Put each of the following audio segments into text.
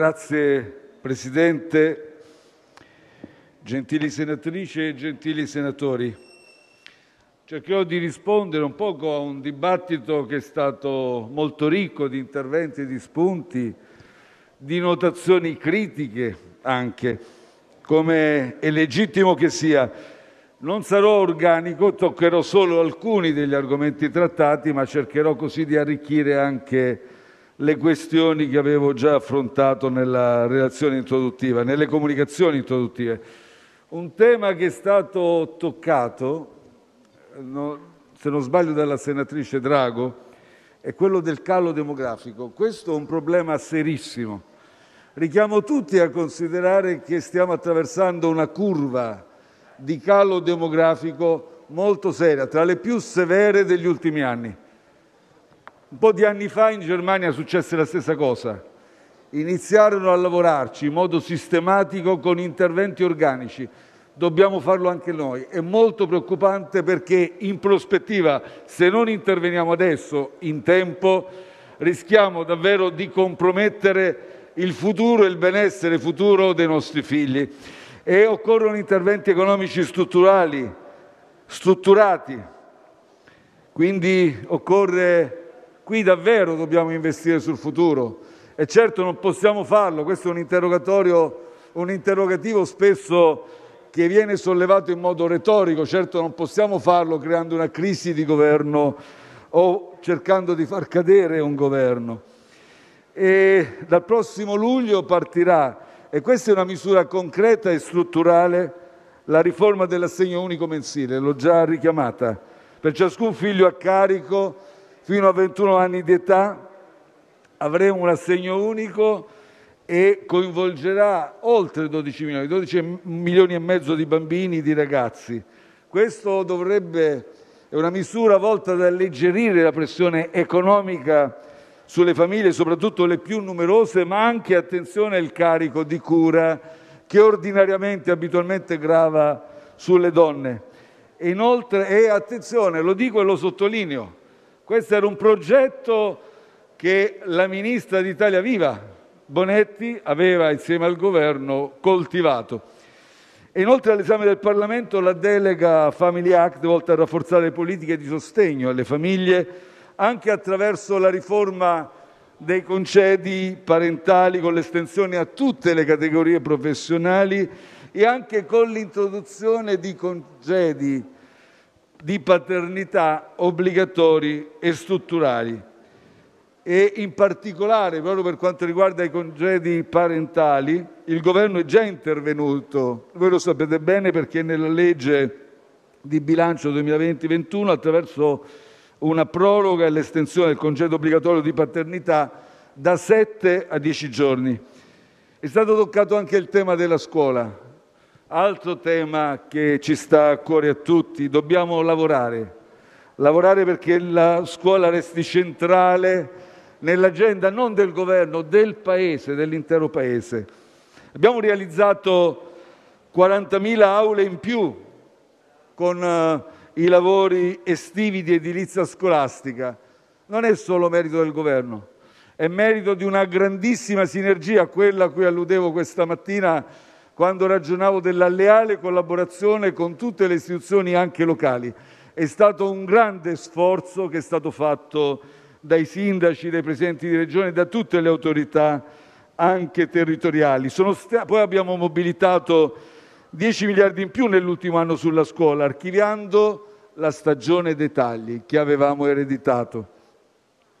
Grazie Presidente, gentili senatrici e gentili senatori. Cercherò di rispondere un poco a un dibattito che è stato molto ricco di interventi, di spunti, di notazioni critiche anche, come è legittimo che sia. Non sarò organico, toccherò solo alcuni degli argomenti trattati, ma cercherò così di arricchire anche le questioni che avevo già affrontato nella relazione introduttiva, nelle comunicazioni introduttive. Un tema che è stato toccato, se non sbaglio dalla senatrice Drago, è quello del calo demografico. Questo è un problema serissimo. Richiamo tutti a considerare che stiamo attraversando una curva di calo demografico molto seria, tra le più severe degli ultimi anni. Un po' di anni fa in Germania successe la stessa cosa. Iniziarono a lavorarci in modo sistematico con interventi organici. Dobbiamo farlo anche noi. È molto preoccupante perché in prospettiva, se non interveniamo adesso, in tempo, rischiamo davvero di compromettere il futuro e il benessere futuro dei nostri figli. E occorrono interventi economici strutturali, strutturati. Quindi occorre Qui davvero dobbiamo investire sul futuro e certo non possiamo farlo, questo è un interrogatorio, un interrogativo spesso che viene sollevato in modo retorico, certo non possiamo farlo creando una crisi di governo o cercando di far cadere un governo. E dal prossimo luglio partirà, e questa è una misura concreta e strutturale, la riforma dell'assegno unico mensile, l'ho già richiamata, per ciascun figlio a carico fino a 21 anni di età avremo un assegno unico e coinvolgerà oltre 12 milioni, 12 milioni e mezzo di bambini, e di ragazzi. Questo dovrebbe, è una misura volta ad alleggerire la pressione economica sulle famiglie, soprattutto le più numerose, ma anche, attenzione, il carico di cura che ordinariamente, abitualmente grava sulle donne. E inoltre, e attenzione, lo dico e lo sottolineo, questo era un progetto che la ministra d'Italia Viva, Bonetti, aveva insieme al governo coltivato. Inoltre all'esame del Parlamento la delega Family Act volta a rafforzare le politiche di sostegno alle famiglie anche attraverso la riforma dei concedi parentali con l'estensione a tutte le categorie professionali e anche con l'introduzione di concedi di paternità obbligatori e strutturali e in particolare proprio per quanto riguarda i congedi parentali il governo è già intervenuto, voi lo sapete bene perché nella legge di bilancio 2020-21 attraverso una proroga e l'estensione del congedo obbligatorio di paternità da 7 a 10 giorni. È stato toccato anche il tema della scuola. Altro tema che ci sta a cuore a tutti, dobbiamo lavorare, lavorare perché la scuola resti centrale nell'agenda non del governo, del Paese, dell'intero Paese. Abbiamo realizzato 40.000 aule in più con eh, i lavori estivi di edilizia scolastica. Non è solo merito del governo, è merito di una grandissima sinergia, quella a cui alludevo questa mattina quando ragionavo della leale collaborazione con tutte le istituzioni, anche locali. È stato un grande sforzo che è stato fatto dai sindaci, dai presidenti di regione e da tutte le autorità anche territoriali. poi abbiamo mobilitato 10 miliardi in più nell'ultimo anno sulla scuola, archiviando la stagione dei tagli che avevamo ereditato.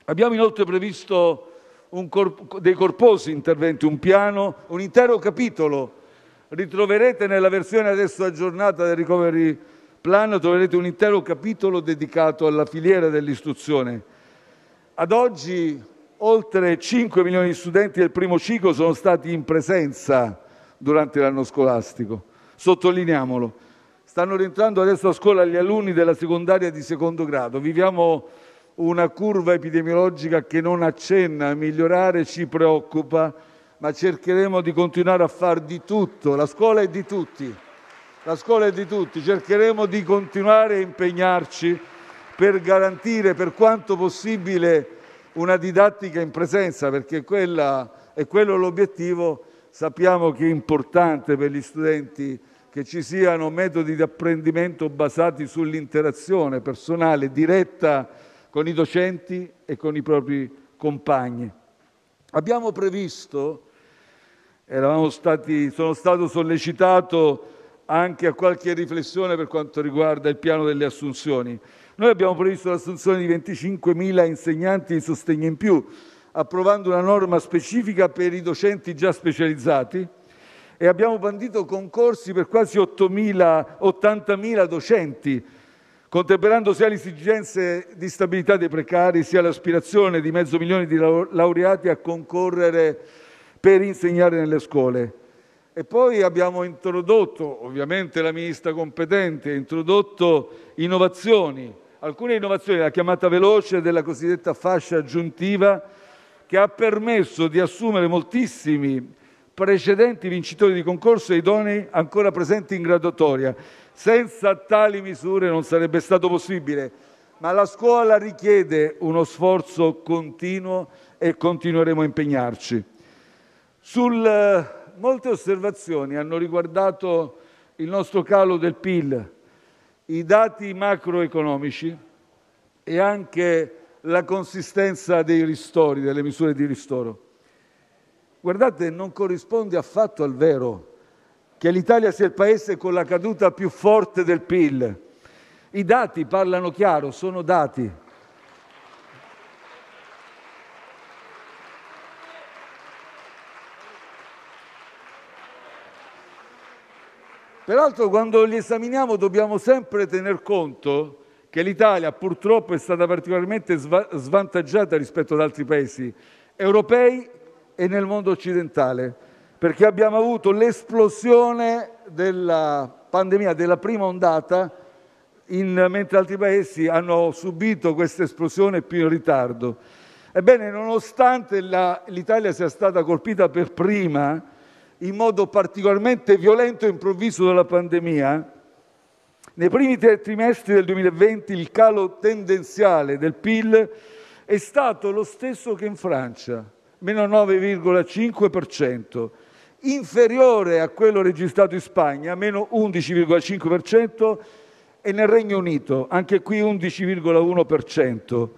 Abbiamo inoltre previsto cor dei corposi interventi, un piano, un intero capitolo Ritroverete nella versione adesso aggiornata del Recovery Plan un intero capitolo dedicato alla filiera dell'istruzione. Ad oggi oltre 5 milioni di studenti del primo ciclo sono stati in presenza durante l'anno scolastico. Sottolineiamolo. Stanno rientrando adesso a scuola gli alunni della secondaria di secondo grado. Viviamo una curva epidemiologica che non accenna a migliorare, ci preoccupa ma cercheremo di continuare a fare di tutto. La scuola è di tutti. La scuola è di tutti. Cercheremo di continuare a impegnarci per garantire per quanto possibile una didattica in presenza, perché quella, è quello l'obiettivo. Sappiamo che è importante per gli studenti che ci siano metodi di apprendimento basati sull'interazione personale diretta con i docenti e con i propri compagni. Abbiamo previsto sono stato sollecitato anche a qualche riflessione per quanto riguarda il piano delle assunzioni. Noi Abbiamo previsto l'assunzione di 25.000 insegnanti di sostegno in più, approvando una norma specifica per i docenti già specializzati e abbiamo bandito concorsi per quasi 80.000 docenti, contemperando sia le esigenze di stabilità dei precari, sia l'aspirazione di mezzo milione di laureati a concorrere per insegnare nelle scuole. E poi abbiamo introdotto, ovviamente la ministra competente ha introdotto innovazioni, alcune innovazioni, la chiamata veloce della cosiddetta fascia aggiuntiva, che ha permesso di assumere moltissimi precedenti vincitori di concorso e idonei ancora presenti in graduatoria. Senza tali misure non sarebbe stato possibile, ma la scuola richiede uno sforzo continuo e continueremo a impegnarci. Sul, eh, molte osservazioni hanno riguardato il nostro calo del PIL, i dati macroeconomici e anche la consistenza dei ristori, delle misure di ristoro. Guardate, non corrisponde affatto al vero che l'Italia sia il paese con la caduta più forte del PIL. I dati parlano chiaro, sono dati. Peraltro quando li esaminiamo dobbiamo sempre tener conto che l'Italia purtroppo è stata particolarmente svantaggiata rispetto ad altri Paesi europei e nel mondo occidentale, perché abbiamo avuto l'esplosione della pandemia, della prima ondata, in, mentre altri Paesi hanno subito questa esplosione più in ritardo. Ebbene, nonostante l'Italia sia stata colpita per prima, in modo particolarmente violento e improvviso dalla pandemia, nei primi tre trimestri del 2020 il calo tendenziale del PIL è stato lo stesso che in Francia, meno 9,5%, inferiore a quello registrato in Spagna, meno 11,5%, e nel Regno Unito, anche qui 11,1%.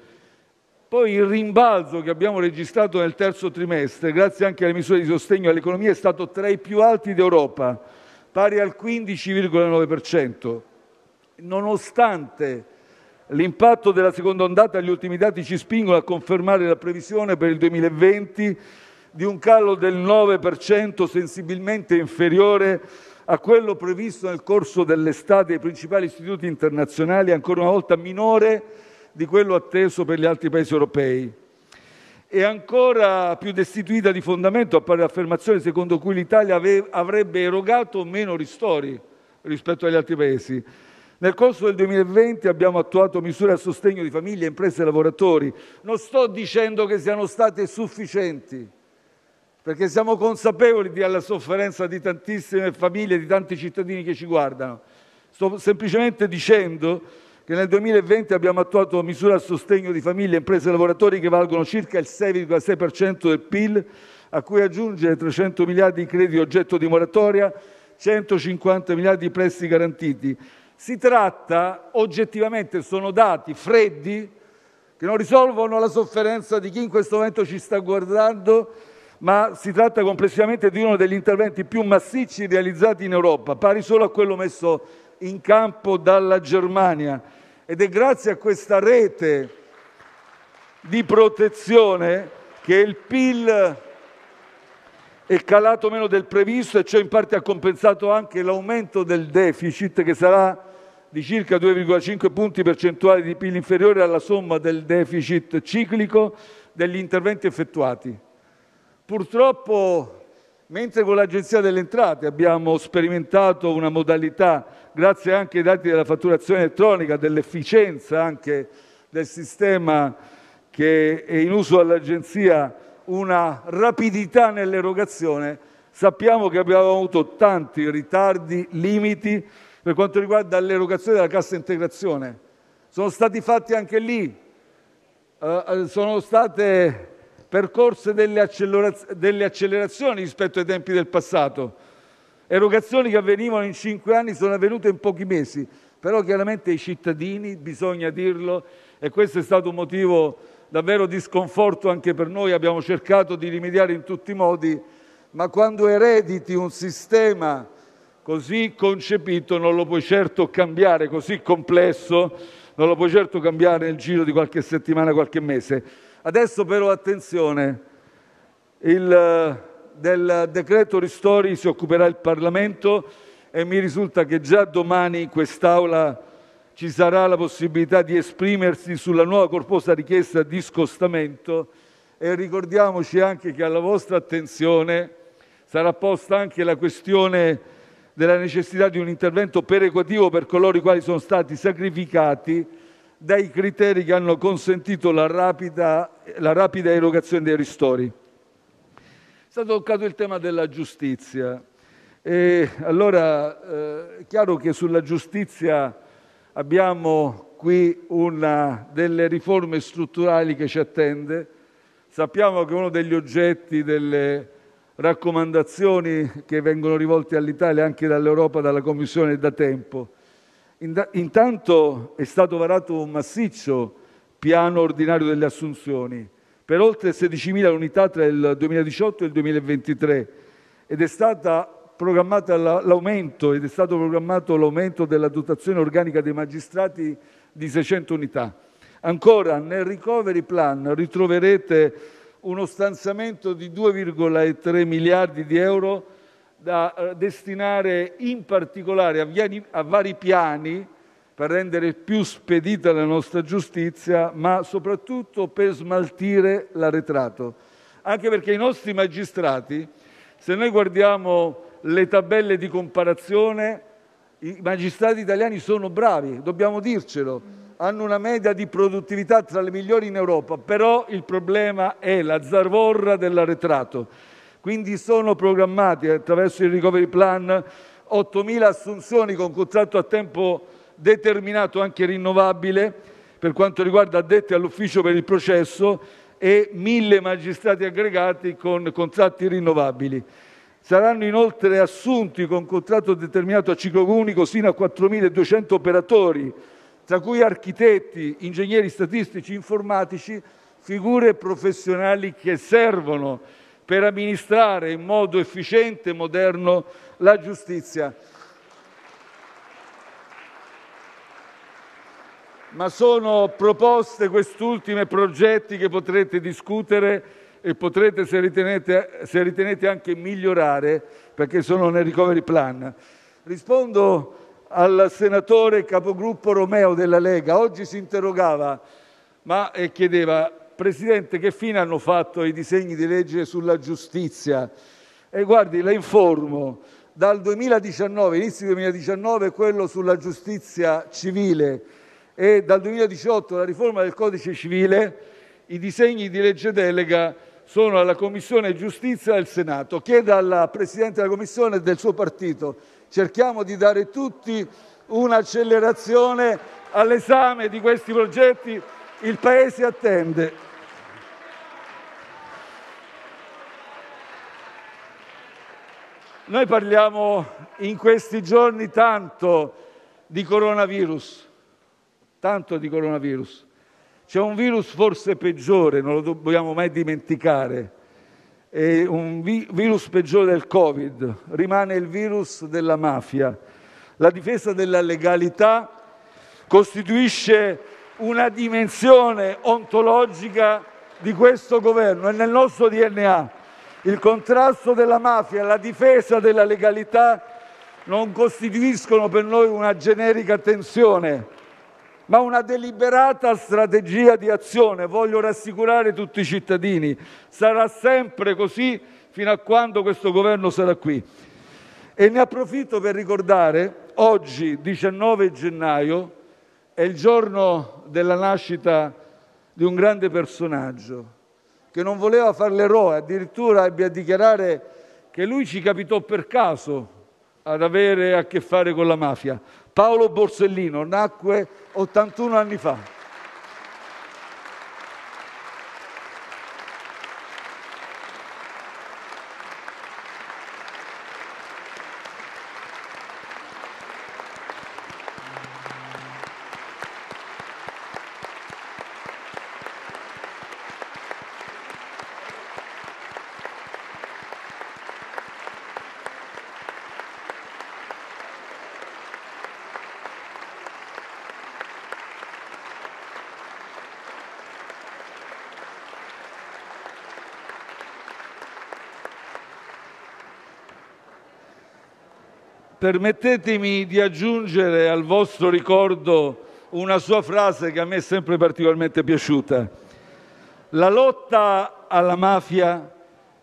Poi il rimbalzo che abbiamo registrato nel terzo trimestre, grazie anche alle misure di sostegno all'economia, è stato tra i più alti d'Europa, pari al 15,9%. Nonostante l'impatto della seconda ondata, gli ultimi dati ci spingono a confermare la previsione per il 2020 di un calo del 9% sensibilmente inferiore a quello previsto nel corso dell'estate dai principali istituti internazionali, ancora una volta minore di quello atteso per gli altri paesi europei. E ancora più destituita di fondamento appare l'affermazione secondo cui l'Italia avrebbe erogato meno ristori rispetto agli altri paesi. Nel corso del 2020 abbiamo attuato misure a sostegno di famiglie, imprese e lavoratori. Non sto dicendo che siano state sufficienti, perché siamo consapevoli della sofferenza di tantissime famiglie, di tanti cittadini che ci guardano. Sto semplicemente dicendo che nel 2020 abbiamo attuato misure a sostegno di famiglie, imprese e lavoratori che valgono circa il 6,6% del PIL, a cui aggiungere 300 miliardi di crediti oggetto di moratoria, 150 miliardi di prestiti garantiti. Si tratta, oggettivamente, sono dati freddi che non risolvono la sofferenza di chi in questo momento ci sta guardando, ma si tratta complessivamente di uno degli interventi più massicci realizzati in Europa, pari solo a quello messo in in campo dalla Germania ed è grazie a questa rete di protezione che il PIL è calato meno del previsto e ciò in parte ha compensato anche l'aumento del deficit che sarà di circa 2,5 punti percentuali di PIL inferiore alla somma del deficit ciclico degli interventi effettuati. Purtroppo Mentre con l'Agenzia delle Entrate abbiamo sperimentato una modalità, grazie anche ai dati della fatturazione elettronica, dell'efficienza anche del sistema che è in uso all'Agenzia, una rapidità nell'erogazione, sappiamo che abbiamo avuto tanti ritardi, limiti per quanto riguarda l'erogazione della cassa integrazione. Sono stati fatti anche lì, eh, eh sono state percorse delle, accelerazioni rispetto ai tempi del passato. Erogazioni che avvenivano in cinque anni sono avvenute in pochi mesi, però chiaramente i cittadini, bisogna dirlo, e questo è stato un motivo davvero di sconforto anche per noi, abbiamo cercato di rimediare in tutti i modi, ma quando erediti un sistema così concepito non lo puoi certo cambiare, così complesso, non lo puoi certo cambiare nel giro di qualche settimana, qualche mese. Adesso però attenzione, il, del decreto ristori si occuperà il Parlamento e mi risulta che già domani in quest'Aula ci sarà la possibilità di esprimersi sulla nuova corposa richiesta di scostamento e ricordiamoci anche che alla vostra attenzione sarà posta anche la questione della necessità di un intervento perequativo per coloro i quali sono stati sacrificati dai criteri che hanno consentito la rapida, la rapida erogazione dei ristori. È stato toccato il tema della giustizia. E allora eh, è chiaro che sulla giustizia abbiamo qui una delle riforme strutturali che ci attende. Sappiamo che uno degli oggetti delle raccomandazioni che vengono rivolte all'Italia anche dall'Europa, dalla Commissione è da tempo, Intanto è stato varato un massiccio piano ordinario delle assunzioni per oltre 16.000 unità tra il 2018 e il 2023 ed è stata programmata l'aumento ed è stato programmato l'aumento della dotazione organica dei magistrati di 600 unità. Ancora nel recovery plan ritroverete uno stanziamento di 2,3 miliardi di euro da eh, destinare in particolare a, via, a vari piani per rendere più spedita la nostra giustizia, ma soprattutto per smaltire l'arretrato. Anche perché i nostri magistrati, se noi guardiamo le tabelle di comparazione, i magistrati italiani sono bravi, dobbiamo dircelo, hanno una media di produttività tra le migliori in Europa, però il problema è la zarvorra dell'arretrato quindi sono programmati attraverso il recovery plan 8.000 assunzioni con contratto a tempo determinato anche rinnovabile per quanto riguarda addetti all'ufficio per il processo e 1.000 magistrati aggregati con contratti rinnovabili. Saranno inoltre assunti con contratto determinato a ciclo unico sino a 4.200 operatori, tra cui architetti, ingegneri statistici, informatici, figure professionali che servono per amministrare in modo efficiente e moderno la giustizia. Ma sono proposte quest'ultime, progetti che potrete discutere e potrete, se ritenete, se ritenete, anche migliorare, perché sono nel recovery plan. Rispondo al senatore capogruppo Romeo della Lega. Oggi si interrogava ma, e chiedeva Presidente, che fine hanno fatto i disegni di legge sulla giustizia? E guardi, la informo, dal 2019, inizio 2019, quello sulla giustizia civile e dal 2018 la riforma del codice civile, i disegni di legge delega sono alla Commissione Giustizia del Senato. Chiedo al Presidente della Commissione e del suo partito, cerchiamo di dare tutti un'accelerazione all'esame di questi progetti, il Paese attende. Noi parliamo in questi giorni tanto di coronavirus, tanto di coronavirus. C'è un virus forse peggiore, non lo dobbiamo mai dimenticare, è un vi- virus peggiore del Covid, rimane il virus della mafia. La difesa della legalità costituisce una dimensione ontologica di questo governo, è nel nostro DNA. Il contrasto della mafia e la difesa della legalità non costituiscono per noi una generica tensione, ma una deliberata strategia di azione. Voglio rassicurare tutti i cittadini, sarà sempre così fino a quando questo governo sarà qui. E ne approfitto per ricordare, oggi 19 gennaio, è il giorno della nascita di un grande personaggio, che non voleva fare l'eroe, addirittura ebbe a dichiarare che lui ci capitò per caso ad avere a che fare con la mafia. Paolo Borsellino nacque 81 anni fa. permettetemi di aggiungere al vostro ricordo una sua frase che a me è sempre particolarmente piaciuta. La lotta alla mafia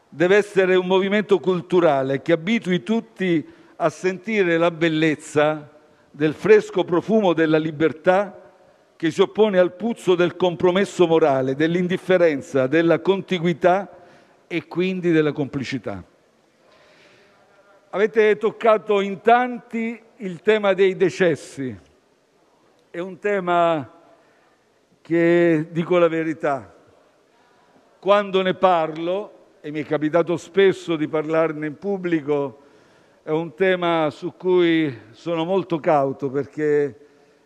deve essere un movimento culturale che abitui tutti a sentire la bellezza del fresco profumo della libertà che si oppone al puzzo del compromesso morale, dell'indifferenza, della contiguità e quindi della complicità. Avete toccato in tanti il tema dei decessi. È un tema che, dico la verità, quando ne parlo, e mi è capitato spesso di parlarne in pubblico, è un tema su cui sono molto cauto perché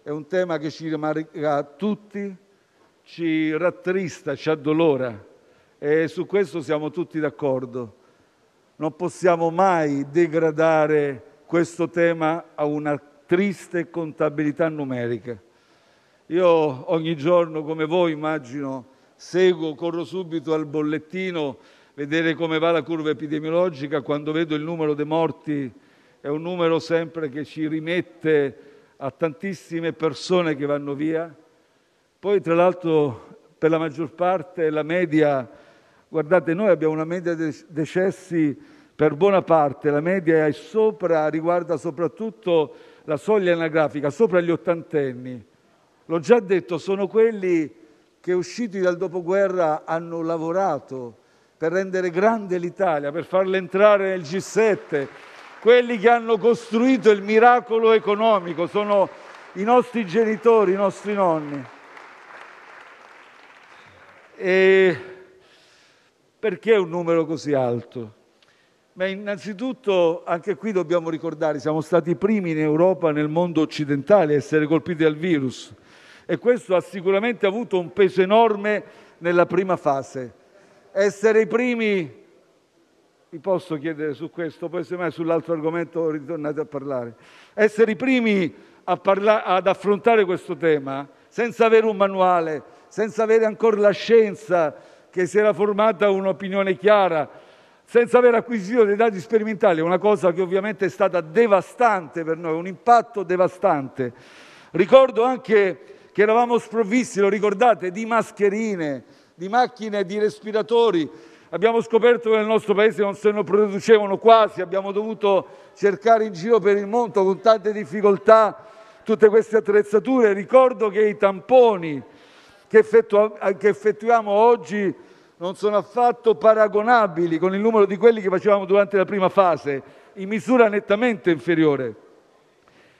è un tema che ci rimarrà tutti, ci rattrista, ci addolora e su questo siamo tutti d'accordo. Non possiamo mai degradare questo tema a una triste contabilità numerica. Io ogni giorno, come voi immagino, seguo, corro subito al bollettino, vedere come va la curva epidemiologica, quando vedo il numero dei morti è un numero sempre che ci rimette a tantissime persone che vanno via. Poi tra l'altro per la maggior parte la media Guardate, noi abbiamo una media di decessi per buona parte, la media è sopra, riguarda soprattutto la soglia anagrafica, sopra gli ottantenni. L'ho già detto, sono quelli che usciti dal dopoguerra hanno lavorato per rendere grande l'Italia, per farla entrare nel G7, quelli che hanno costruito il miracolo economico, sono i nostri genitori, i nostri nonni. E perché un numero così alto? Beh, innanzitutto anche qui dobbiamo ricordare, siamo stati i primi in Europa, e nel mondo occidentale, a essere colpiti dal virus e questo ha sicuramente avuto un peso enorme nella prima fase. Essere i primi, vi posso chiedere su questo, poi semmai sull'altro argomento ritornate a parlare, essere i primi parla... ad affrontare questo tema senza avere un manuale, senza avere ancora la scienza, che si era formata un'opinione chiara, senza aver acquisito dei dati sperimentali, è una cosa che ovviamente è stata devastante per noi, un impatto devastante. Ricordo anche che eravamo sprovvisti, lo ricordate, di mascherine, di macchine, di respiratori. Abbiamo scoperto che nel nostro paese non se ne producevano quasi, abbiamo dovuto cercare in giro per il mondo con tante difficoltà tutte queste attrezzature. Ricordo che i tamponi, che, effettu- che effettuiamo oggi non sono affatto paragonabili con il numero di quelli che facevamo durante la prima fase, in misura nettamente inferiore.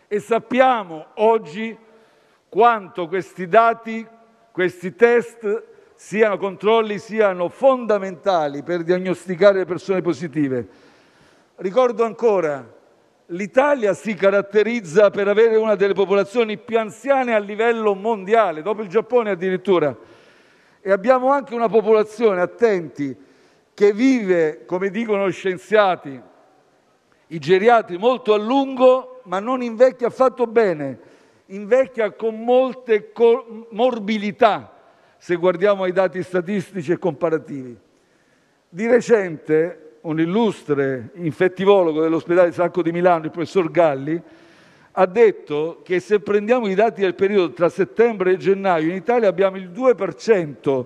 E sappiamo oggi quanto questi dati, questi test, siano controlli, siano fondamentali per diagnosticare le persone positive. Ricordo ancora l'Italia si caratterizza per avere una delle popolazioni più anziane a livello mondiale, dopo il Giappone addirittura. E abbiamo anche una popolazione, attenti, che vive, come dicono gli scienziati, i geriatri molto a lungo, ma non invecchia affatto bene, invecchia con molte morbilità, se guardiamo ai dati statistici e comparativi. Di recente un illustre infettivologo dell'ospedale Sacco di Milano, il professor Galli, ha detto che se prendiamo i dati del periodo tra settembre e gennaio in Italia abbiamo il 2%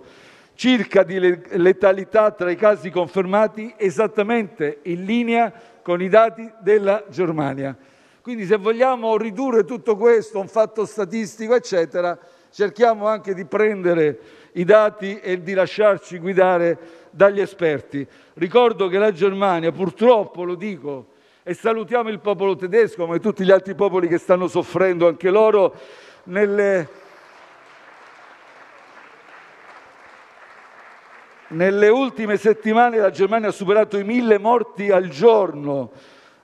circa di letalità tra i casi confermati esattamente in linea con i dati della Germania. Quindi se vogliamo ridurre tutto questo a un fatto statistico, eccetera, cerchiamo anche di prendere i dati e di lasciarci guidare dagli esperti. Ricordo che la Germania, purtroppo lo dico, e salutiamo il popolo tedesco, come tutti gli altri popoli che stanno soffrendo anche loro, nelle, nelle ultime settimane la Germania ha superato i mille morti al giorno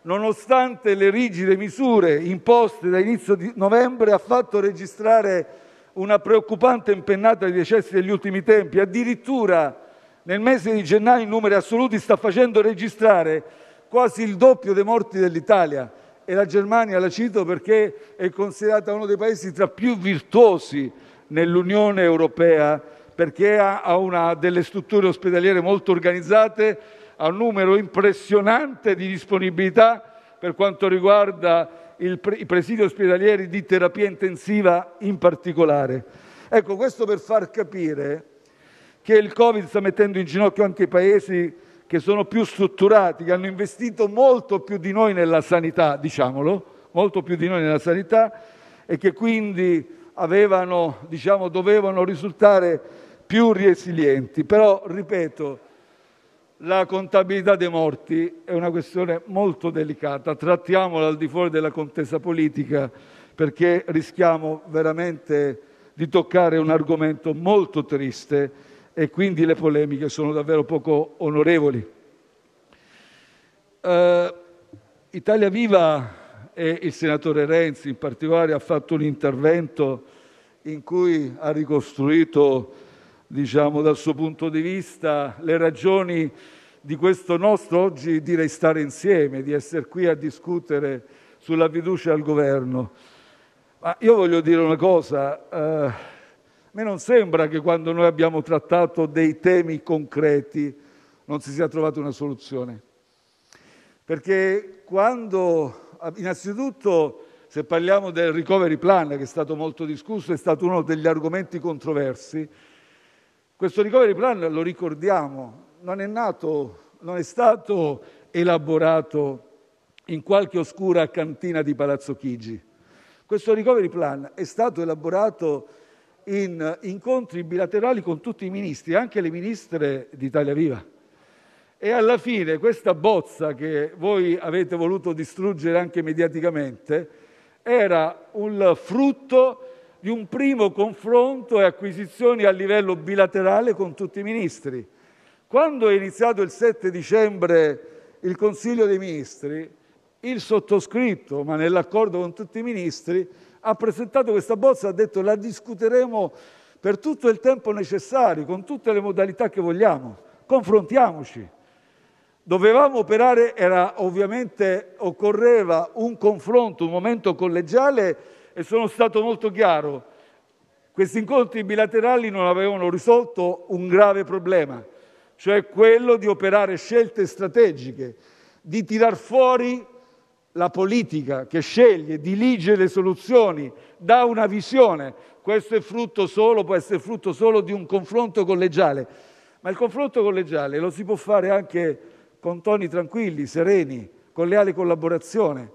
nonostante le rigide misure imposte da inizio di novembre, ha fatto registrare una preoccupante impennata di decessi degli ultimi tempi. Addirittura nel mese di gennaio in numeri assoluti sta facendo registrare quasi il doppio dei morti dell'Italia e la Germania la cito perché è considerata uno dei paesi tra più virtuosi nell'Unione Europea perché ha una delle strutture ospedaliere molto organizzate, ha un numero impressionante di disponibilità per quanto riguarda il, i presidi ospedalieri di terapia intensiva in particolare. Ecco, questo per far capire che il Covid sta mettendo in ginocchio anche i paesi che sono più strutturati, che hanno investito molto più di noi nella sanità, diciamolo, molto più di noi nella sanità e che quindi avevano, diciamo, dovevano risultare più resilienti. Però, ripeto, la contabilità dei morti è una questione molto delicata, trattiamola al di fuori della contesa politica perché rischiamo veramente di toccare un argomento molto triste e quindi le polemiche sono davvero poco onorevoli. Eh, Italia Viva e il senatore Renzi in particolare ha fatto un intervento in cui ha ricostruito, diciamo, dal suo punto di vista le ragioni di questo nostro oggi direi stare insieme, di essere qui a discutere sulla fiducia al governo. Ma io voglio dire una cosa, eh, a me non sembra che quando noi abbiamo trattato dei temi concreti non si sia trovata una soluzione. Perché quando, ah, innanzitutto, se parliamo del recovery plan, che è stato molto discusso, è stato uno degli argomenti controversi, questo recovery plan, lo ricordiamo, non è nato, non è stato elaborato in qualche oscura cantina di Palazzo Chigi. Questo recovery plan è stato elaborato in incontri bilaterali con tutti i Ministri, anche le Ministre di Italia Viva. E alla fine questa bozza che voi avete voluto distruggere anche mediaticamente era un frutto di un primo confronto e acquisizioni a livello bilaterale con tutti i Ministri. Quando è iniziato il 7 dicembre il Consiglio dei Ministri, il sottoscritto, ma nell'accordo con tutti i Ministri, ha presentato questa bozza, ha detto la discuteremo per tutto il tempo necessario, con tutte le modalità che vogliamo, confrontiamoci. Dovevamo operare, era ovviamente occorreva un confronto, un momento collegiale e sono stato molto chiaro. Questi incontri bilaterali non avevano risolto un grave problema, cioè quello di operare scelte strategiche, di tirar fuori la politica che sceglie, dilige le soluzioni, dà una visione. Questo è frutto solo, può essere frutto solo di un confronto collegiale. Ma il confronto collegiale lo si può fare anche con toni tranquilli, sereni, con leale collaborazione.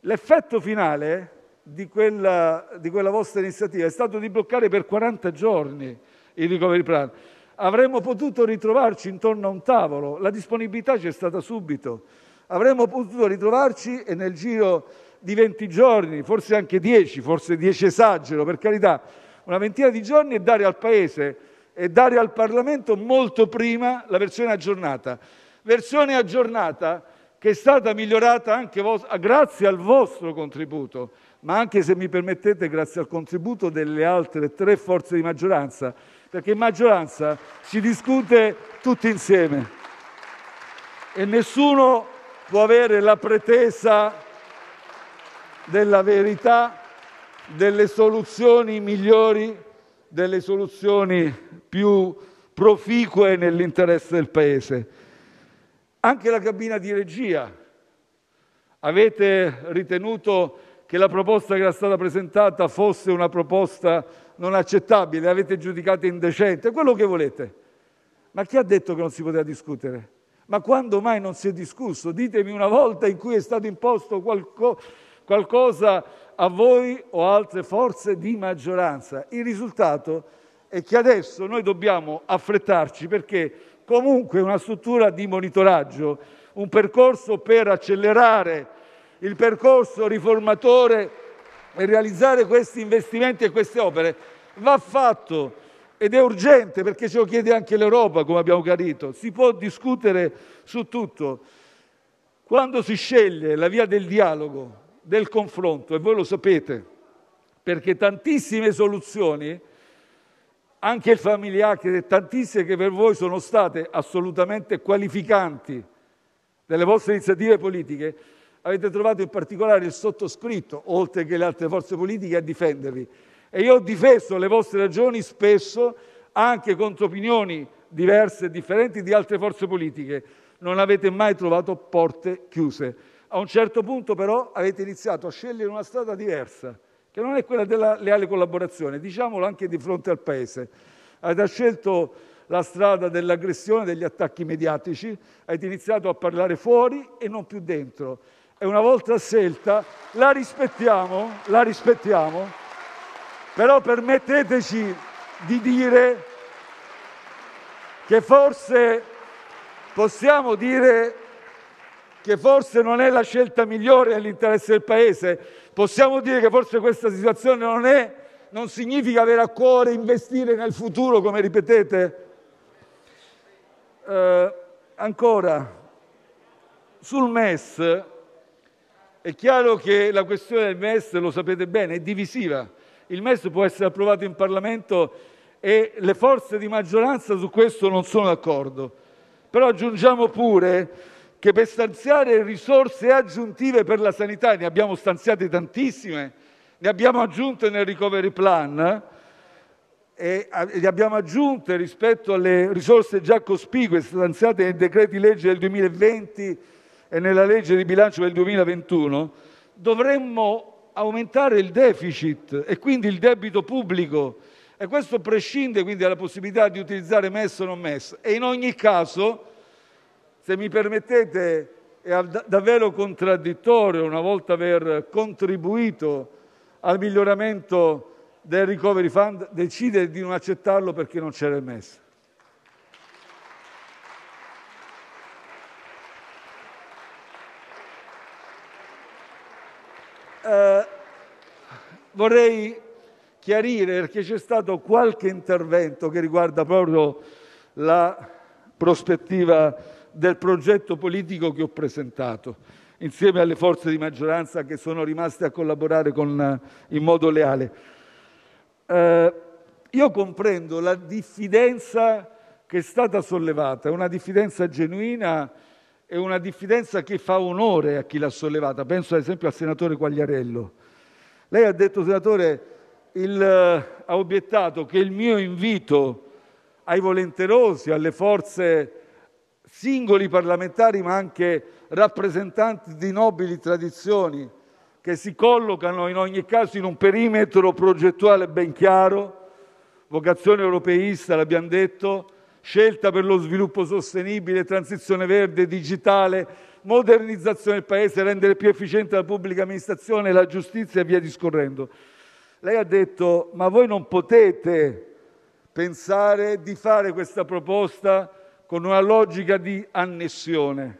L'effetto finale di quella, di quella vostra iniziativa è stato di bloccare per 40 giorni il recovery plan. Avremmo potuto ritrovarci intorno a un tavolo, la disponibilità c'è stata subito avremmo potuto ritrovarci e nel giro di venti giorni, forse anche dieci, forse dieci esagero, per carità, una ventina di giorni e dare al Paese e dare al Parlamento molto prima la versione aggiornata. Versione aggiornata che è stata migliorata anche grazie al vostro contributo, ma anche, se mi permettete, grazie al contributo delle altre tre forze di maggioranza, perché in maggioranza si discute tutti insieme e nessuno può avere la pretesa della verità, delle soluzioni migliori, delle soluzioni più proficue nell'interesse del Paese. Anche la cabina di regia. Avete ritenuto che la proposta che era stata presentata fosse una proposta non accettabile, l'avete giudicata indecente, quello che volete. Ma chi ha detto che non si poteva discutere? Ma quando mai non si è discusso? Ditemi una volta in cui è stato imposto qualco, qualcosa a voi o altre forze di maggioranza. Il risultato è che adesso noi dobbiamo affrettarci perché comunque una struttura di monitoraggio, un percorso per accelerare il percorso riformatore e realizzare questi investimenti e queste opere va fatto ed è urgente perché ce lo chiede anche l'Europa, come abbiamo capito. Si può discutere su tutto. Quando si sceglie la via del dialogo, del confronto, e voi lo sapete, perché tantissime soluzioni, anche il Family Act, tantissime che per voi sono state assolutamente qualificanti delle vostre iniziative politiche, avete trovato in particolare il sottoscritto, oltre che le altre forze politiche, a difendervi. E io ho difeso le vostre ragioni spesso anche contro opinioni diverse e differenti di altre forze politiche. Non avete mai trovato porte chiuse. A un certo punto però avete iniziato a scegliere una strada diversa, che non è quella della leale collaborazione, diciamolo anche di fronte al Paese. Avete scelto la strada dell'aggressione, degli attacchi mediatici, avete iniziato a parlare fuori e non più dentro. E una volta scelta, la rispettiamo, la rispettiamo però permetteteci di dire che forse possiamo dire che forse non è la scelta migliore nell'interesse del Paese, possiamo dire che forse questa situazione non è, non significa avere a cuore investire nel futuro, come ripetete. Eh, ancora, sul MES, è chiaro che la questione del MES, lo sapete bene, è divisiva il MES può essere approvato in Parlamento e le forze di maggioranza su questo non sono d'accordo. Però aggiungiamo pure che per stanziare risorse aggiuntive per la sanità, ne abbiamo stanziate tantissime, ne abbiamo aggiunte nel recovery plan, e le abbiamo aggiunte rispetto alle risorse già cospicue stanziate nei decreti legge del 2020 e nella legge di bilancio del 2021, dovremmo aumentare il deficit e quindi il debito pubblico e questo prescinde quindi dalla possibilità di utilizzare MES o non MES. E in ogni caso, se mi permettete, è davvero contraddittorio una volta aver contribuito al miglioramento del recovery fund decidere di non accettarlo perché non c'era il MES. Eh, vorrei chiarire perché c'è stato qualche intervento che riguarda proprio la prospettiva del progetto politico che ho presentato insieme alle forze di maggioranza che sono rimaste a collaborare con, in modo leale. Eh, io comprendo la diffidenza che è stata sollevata, una diffidenza genuina è una diffidenza che fa onore a chi l'ha sollevata. Penso ad esempio al senatore Quagliarello. Lei ha detto, senatore, il, eh, ha obiettato che il mio invito ai volenterosi, alle forze singoli parlamentari, ma anche rappresentanti di nobili tradizioni che si collocano in ogni caso in un perimetro progettuale ben chiaro, vocazione europeista, l'abbiamo detto, scelta per lo sviluppo sostenibile, transizione verde, digitale, modernizzazione del Paese, rendere più efficiente la pubblica amministrazione, la giustizia e via discorrendo. Lei ha detto, ma voi non potete pensare di fare questa proposta con una logica di annessione.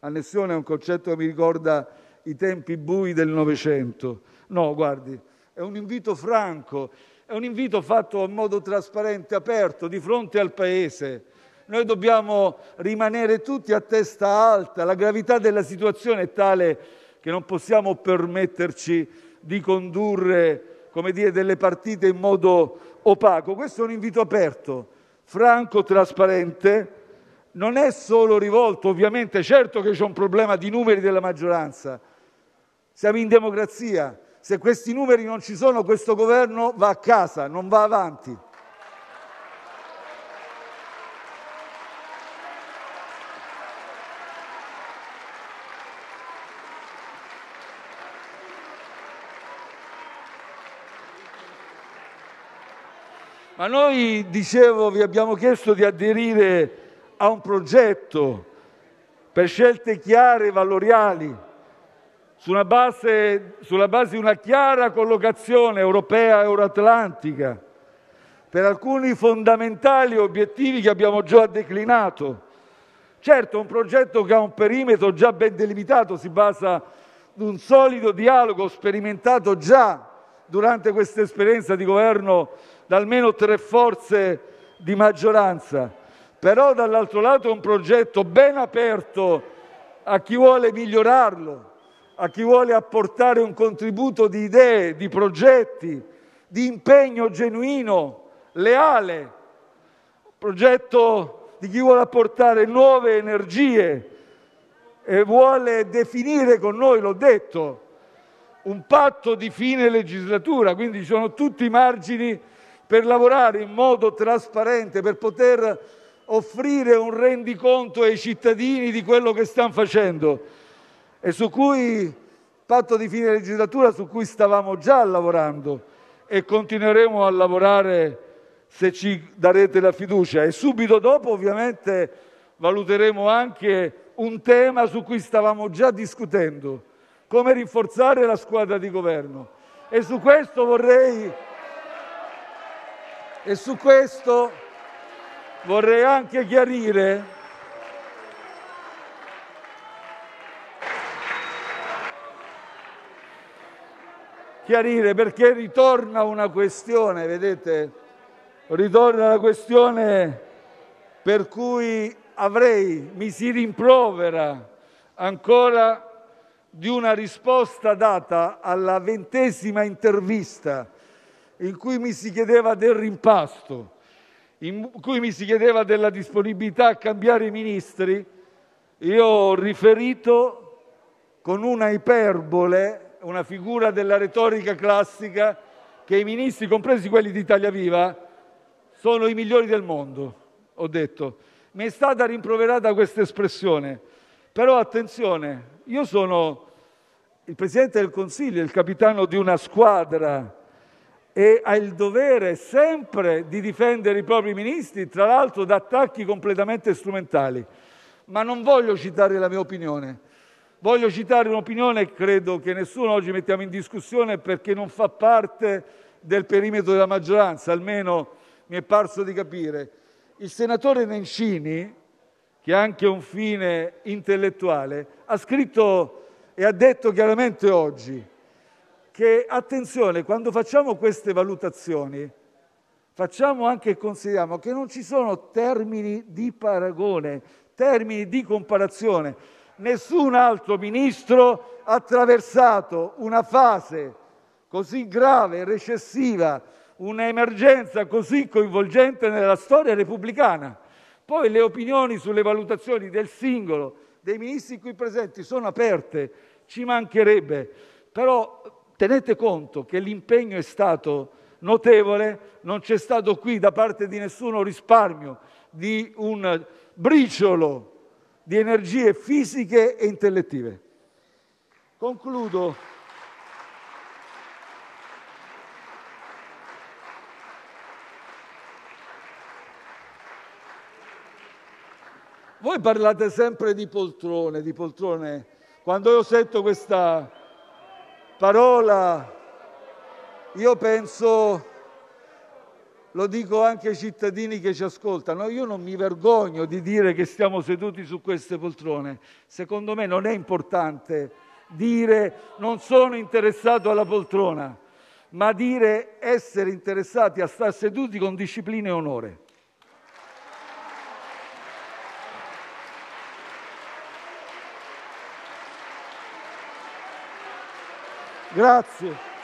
Annessione è un concetto che mi ricorda i tempi bui del Novecento. No, guardi, è un invito franco. È un invito fatto in modo trasparente, aperto, di fronte al Paese. Noi dobbiamo rimanere tutti a testa alta, la gravità della situazione è tale che non possiamo permetterci di condurre dire, delle partite in modo opaco. Questo è un invito aperto, franco, trasparente, non è solo rivolto, ovviamente, certo che c'è un problema di numeri della maggioranza, siamo in democrazia, se questi numeri non ci sono, questo governo va a casa, non va avanti. Ma noi, dicevo, vi abbiamo chiesto di aderire a un progetto per scelte chiare e valoriali sulla base, sulla base di una chiara collocazione europea e euroatlantica per alcuni fondamentali obiettivi che abbiamo già declinato. Certo, un progetto che ha un perimetro già ben delimitato si basa su un solido dialogo sperimentato già durante questa esperienza di governo da almeno tre forze di maggioranza, però dall'altro lato è un progetto ben aperto a chi vuole migliorarlo, a chi vuole apportare un contributo di idee, di progetti, di impegno genuino, leale, progetto di chi vuole apportare nuove energie e vuole definire con noi, l'ho detto, un patto di fine legislatura, quindi ci sono tutti i margini per lavorare in modo trasparente, per poter offrire un rendiconto ai cittadini di quello che stanno facendo e su cui patto di fine legislatura su cui stavamo già lavorando e continueremo a lavorare se ci darete la fiducia e subito dopo ovviamente valuteremo anche un tema su cui stavamo già discutendo, come rinforzare la squadra di governo. E su questo vorrei e su questo vorrei anche chiarire chiarire perché ritorna una questione, vedete, ritorna la questione per cui avrei, mi si rimprovera ancora di una risposta data alla ventesima intervista in cui mi si chiedeva del rimpasto, in cui mi si chiedeva della disponibilità a cambiare i ministri, io ho riferito con una iperbole una figura della retorica classica che i ministri, compresi quelli di Italia Viva, sono i migliori del mondo, ho detto. Mi è stata rimproverata questa espressione, però attenzione, io sono il Presidente del Consiglio, il capitano di una squadra e ha il dovere sempre di difendere i propri ministri, tra l'altro da attacchi completamente strumentali. Ma non voglio citare la mia opinione, Voglio citare un'opinione che credo che nessuno oggi mettiamo in discussione perché non fa parte del perimetro della maggioranza, almeno mi è parso di capire. Il senatore Nencini, che ha anche un fine intellettuale, ha scritto e ha detto chiaramente oggi che attenzione, quando facciamo queste valutazioni, facciamo anche e consideriamo che non ci sono termini di paragone, termini di comparazione nessun altro Ministro ha attraversato una fase così grave recessiva, un'emergenza così coinvolgente nella storia repubblicana. Poi le opinioni sulle valutazioni del singolo, dei ministri qui presenti, sono aperte, ci mancherebbe. Però tenete conto che l'impegno è stato notevole, non c'è stato qui da parte di nessuno risparmio di un briciolo di energie fisiche e intellettive. Concludo. Voi parlate sempre di poltrone, di poltrone. Quando io sento questa parola, io penso lo dico anche ai cittadini che ci ascoltano, io non mi vergogno di dire che stiamo seduti su queste poltrone. Secondo me non è importante dire non sono interessato alla poltrona, ma dire essere interessati a star seduti con disciplina e onore. Grazie.